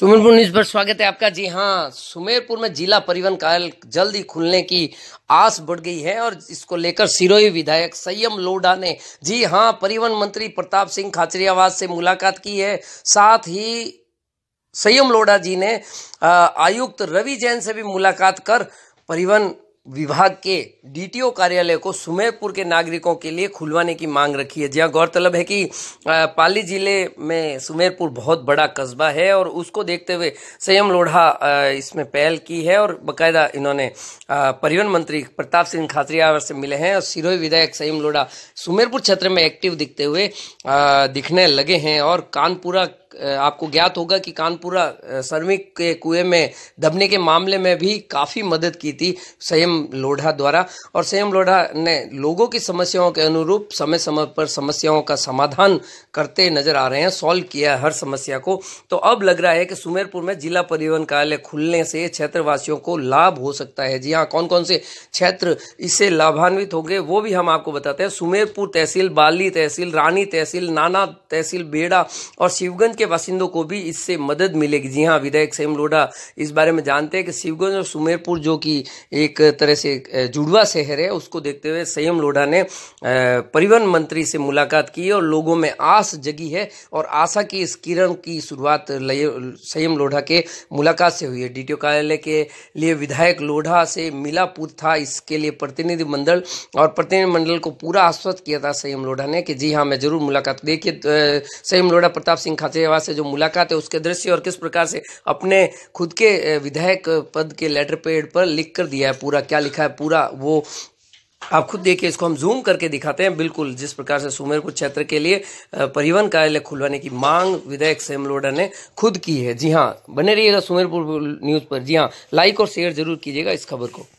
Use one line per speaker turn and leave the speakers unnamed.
Sumerpur news पर स्वागत है आपका जी हाँ सुमेरपुर में जिला परिवहन कार्यालय जल्द ही खुलने की आस बढ़ गई है और इसको लेकर सिरोही विधायक संयम लोडा ने जी हाँ परिवहन मंत्री प्रताप सिंह खाचरियावास से मुलाकात की है साथ ही संयम लोडा जी ने आयुक्त रवि जैन से भी मुलाकात कर परिवहन विभाग के डीटीओ कार्यालय को सुमेरपुर के नागरिकों के लिए खुलवाने की मांग रखी है जहां गौरतलब है कि पाली जिले में सुमेरपुर बहुत बड़ा कस्बा है और उसको देखते हुए संयम लोढ़ा इसमें पहल की है और बकायदा इन्होंने परिवहन मंत्री प्रताप सिंह खातरियावर से मिले हैं और सिरोही विधायक संयम लोढ़ा सुमेरपुर क्षेत्र में एक्टिव दिखते हुए दिखने लगे हैं और कानपुरा आपको ज्ञात होगा कि कानपुरा श्रमिक के कुएं में दबने के मामले में भी काफ़ी मदद की थी संयम सीएम लोढ़ा द्वारा और सीएम लोढ़ा ने लोगों की समस्याओं के अनुरूप समय समय पर समस्याओं का समाधान करते नजर आ रहे हैं सॉल्व किया हर समस्या को तो अब लग रहा है कि सुमेरपुर में जिला परिवहन कार्यालय खुलने से क्षेत्रवासियों को लाभ हो सकता है जी हाँ कौन कौन से क्षेत्र इससे लाभान्वित होंगे वो भी हम आपको बताते हैं सुमेरपुर तहसील बाली तहसील रानी तहसील नाना तहसील बेड़ा और शिवगंज के वासिंदों को भी इससे मदद मिलेगी जी हाँ विधायक सेम लोढ़ा इस बारे में जानते हैं कि शिवगंज और सुमेरपुर जो कि एक तरह से जुड़वा शहर है उसको देखते हुए संयम लोढ़ा ने परिवहन मंत्री से मुलाकात की और लोगों में आस जगी है और आशा की इस किरण की शुरुआत संयम लोढ़ा के मुलाकात से हुई है डी कार्यालय के लिए विधायक लोढ़ा से मिला था इसके लिए मंडल और प्रतिनिधिमंडल को पूरा आश्वस्त किया था संयम लोढ़ा ने कि जी हाँ मैं जरूर मुलाकात देखिए संयम लोढ़ा प्रताप सिंह खाचरियावास से जो मुलाकात है उसके दृश्य और किस प्रकार से अपने खुद के विधायक पद के लेटर पेड पर लिख कर दिया है पूरा क्या लिखा है पूरा वो आप खुद देखिए इसको हम जूम करके दिखाते हैं बिल्कुल जिस प्रकार से सुमेरपुर क्षेत्र के लिए परिवहन कार्यालय खुलवाने की मांग विधायक सेम लोडा ने खुद की है जी हाँ बने रहिएगा सुमेरपुर न्यूज पर जी हाँ लाइक और शेयर जरूर कीजिएगा इस खबर को